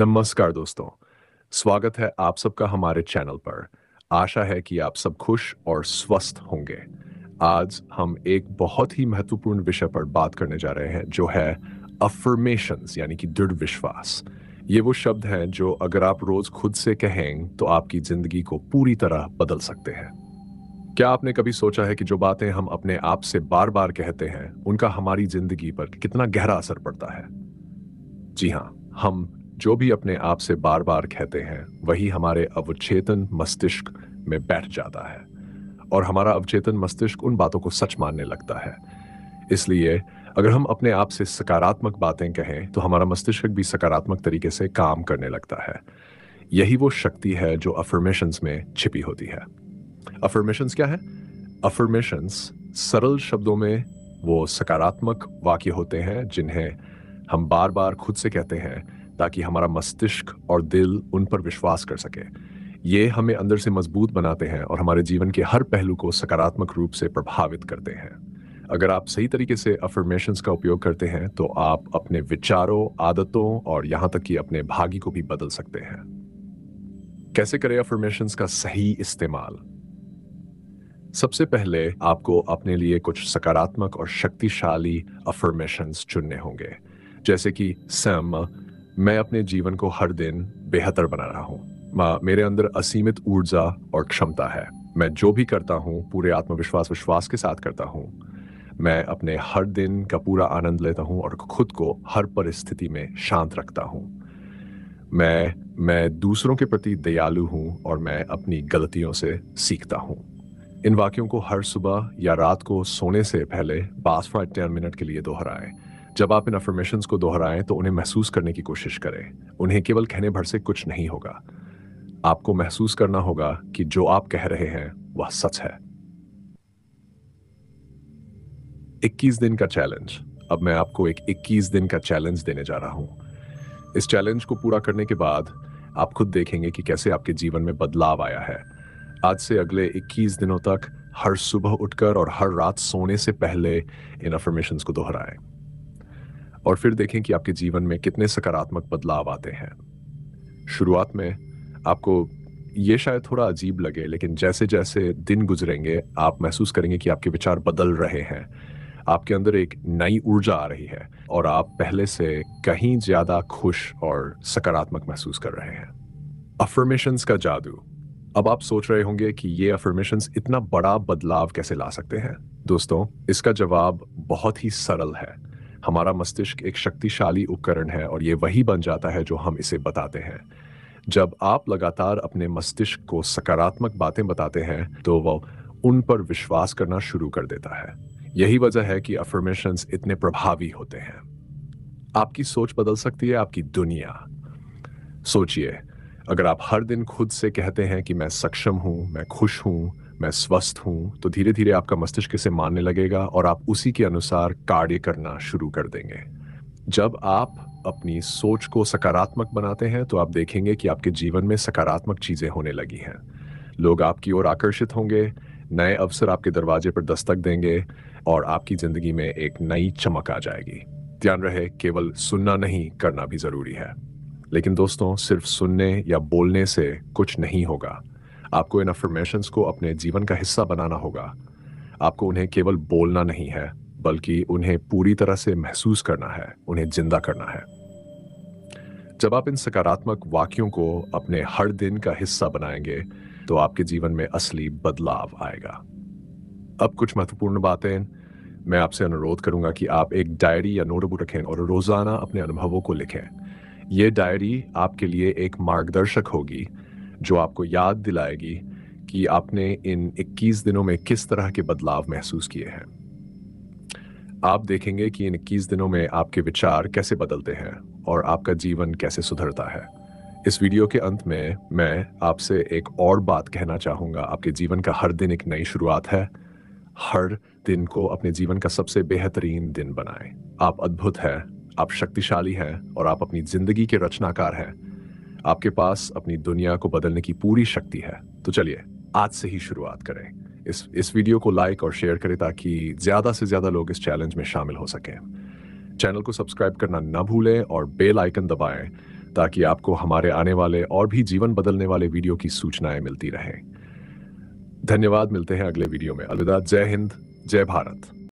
नमस्कार दोस्तों स्वागत है आप सबका हमारे चैनल पर आशा है कि आप सब खुश और स्वस्थ होंगे आज हम एक बहुत ही महत्वपूर्ण विषय पर बात करने जा रहे हैं जो है अफर्मेशन यानी कि दृढ़ विश्वास ये वो शब्द हैं जो अगर आप रोज खुद से कहें तो आपकी जिंदगी को पूरी तरह बदल सकते हैं क्या आपने कभी सोचा है कि जो बातें हम अपने आप से बार बार कहते हैं उनका हमारी जिंदगी पर कितना गहरा असर पड़ता है जी हाँ हम जो भी अपने आप से बार बार कहते हैं वही हमारे अवचेतन मस्तिष्क में बैठ जाता है और हमारा अवचेतन मस्तिष्क उन बातों को सच मानने लगता है इसलिए अगर हम अपने आप से सकारात्मक बातें कहें तो हमारा मस्तिष्क भी सकारात्मक तरीके से काम करने लगता है यही वो शक्ति है जो अफर्मेशन में छिपी होती है अफर्मेशन क्या है अफर्मेशन सरल शब्दों में वो सकारात्मक वाक्य होते हैं जिन्हें हम बार बार खुद से कहते हैं ताकि हमारा मस्तिष्क और दिल उन पर विश्वास कर सके ये हमें अंदर से मजबूत बनाते हैं और हमारे जीवन के हर पहलू को सकारात्मक रूप से प्रभावित करते हैं अगर आप सही तरीके से अफर्मेशन का उपयोग करते हैं तो आप अपने विचारों आदतों और यहाँ तक कि अपने भागी को भी बदल सकते हैं कैसे करें अफर्मेशन का सही इस्तेमाल सबसे पहले आपको अपने लिए कुछ सकारात्मक और शक्तिशाली अफर्मेशन चुनने होंगे जैसे कि सम मैं अपने जीवन को हर दिन बेहतर बना रहा हूँ मेरे अंदर असीमित ऊर्जा और क्षमता है मैं जो भी करता हूँ पूरे आत्मविश्वास विश्वास के साथ करता हूँ मैं अपने हर दिन का पूरा आनंद लेता हूँ और खुद को हर परिस्थिति में शांत रखता हूँ मैं मैं दूसरों के प्रति दयालु हूँ और मैं अपनी गलतियों से सीखता हूँ इन वाक्यों को हर सुबह या रात को सोने से पहले पाँच या टेन मिनट के लिए दोहराएं जब आप इन अफर्मेशन को दोहराएं तो उन्हें महसूस करने की कोशिश करें उन्हें केवल कहने भर से कुछ नहीं होगा आपको महसूस करना होगा कि जो आप कह रहे हैं वह सच है 21 दिन का चैलेंज अब मैं आपको एक 21 दिन का चैलेंज देने जा रहा हूं इस चैलेंज को पूरा करने के बाद आप खुद देखेंगे कि कैसे आपके जीवन में बदलाव आया है आज से अगले 21 दिनों तक हर सुबह उठकर और हर रात सोने से पहले इन अफर्मेशन को दोहराएं और फिर देखें कि आपके जीवन में कितने सकारात्मक बदलाव आते हैं शुरुआत में आपको ये शायद थोड़ा अजीब लगे लेकिन जैसे जैसे दिन गुजरेंगे आप महसूस करेंगे कि आपके विचार बदल रहे हैं आपके अंदर एक नई ऊर्जा आ रही है और आप पहले से कहीं ज़्यादा खुश और सकारात्मक महसूस कर रहे हैं अफर्मेशंस का जादू अब आप सोच रहे होंगे कि ये अफर्मेशंस इतना बड़ा बदलाव कैसे ला सकते हैं दोस्तों इसका जवाब बहुत ही सरल है हमारा मस्तिष्क एक शक्तिशाली उपकरण है और ये वही बन जाता है जो हम इसे बताते हैं जब आप लगातार अपने मस्तिष्क को सकारात्मक बातें बताते हैं तो वह उन पर विश्वास करना शुरू कर देता है यही वजह है कि अफर्मेशन इतने प्रभावी होते हैं आपकी सोच बदल सकती है आपकी दुनिया सोचिए अगर आप हर दिन खुद से कहते हैं कि मैं सक्षम हूं मैं खुश हूं मैं स्वस्थ हूं तो धीरे धीरे आपका मस्तिष्क इसे मानने लगेगा और आप उसी के अनुसार कार्य करना शुरू कर देंगे जब आप अपनी सोच को सकारात्मक बनाते हैं तो आप देखेंगे कि आपके जीवन में सकारात्मक चीज़ें होने लगी हैं लोग आपकी ओर आकर्षित होंगे नए अवसर आपके दरवाजे पर दस्तक देंगे और आपकी ज़िंदगी में एक नई चमक आ जाएगी ध्यान रहे केवल सुनना नहीं करना भी ज़रूरी है लेकिन दोस्तों सिर्फ सुनने या बोलने से कुछ नहीं होगा आपको इन अफर्मेशन को अपने जीवन का हिस्सा बनाना होगा आपको उन्हें केवल बोलना नहीं है बल्कि उन्हें पूरी तरह से महसूस करना है उन्हें जिंदा करना है जब आप इन सकारात्मक वाक्यों को अपने हर दिन का हिस्सा बनाएंगे तो आपके जीवन में असली बदलाव आएगा अब कुछ महत्वपूर्ण बातें मैं आपसे अनुरोध करूंगा कि आप एक डायरी या नोटबुक रखें और रोजाना अपने अनुभवों को लिखें यह डायरी आपके लिए एक मार्गदर्शक होगी जो आपको याद दिलाएगी कि आपने इन 21 दिनों में किस तरह के बदलाव महसूस किए हैं आप देखेंगे कि इन 21 दिनों में आपके विचार कैसे बदलते हैं और आपका जीवन कैसे सुधरता है इस वीडियो के अंत में मैं आपसे एक और बात कहना चाहूँगा आपके जीवन का हर दिन एक नई शुरुआत है हर दिन को अपने जीवन का सबसे बेहतरीन दिन बनाएं। आप अद्भुत हैं आप शक्तिशाली हैं और आप अपनी जिंदगी के रचनाकार हैं आपके पास अपनी दुनिया को बदलने की पूरी शक्ति है तो चलिए आज से ही शुरुआत करें इस इस वीडियो को लाइक और शेयर करें ताकि ज़्यादा से ज़्यादा लोग इस चैलेंज में शामिल हो सकें चैनल को सब्सक्राइब करना ना भूलें और बेल आइकन दबाएं ताकि आपको हमारे आने वाले और भी जीवन बदलने वाले वीडियो की सूचनाएं मिलती रहें धन्यवाद मिलते हैं अगले वीडियो में अलविदा जय हिंद जय भारत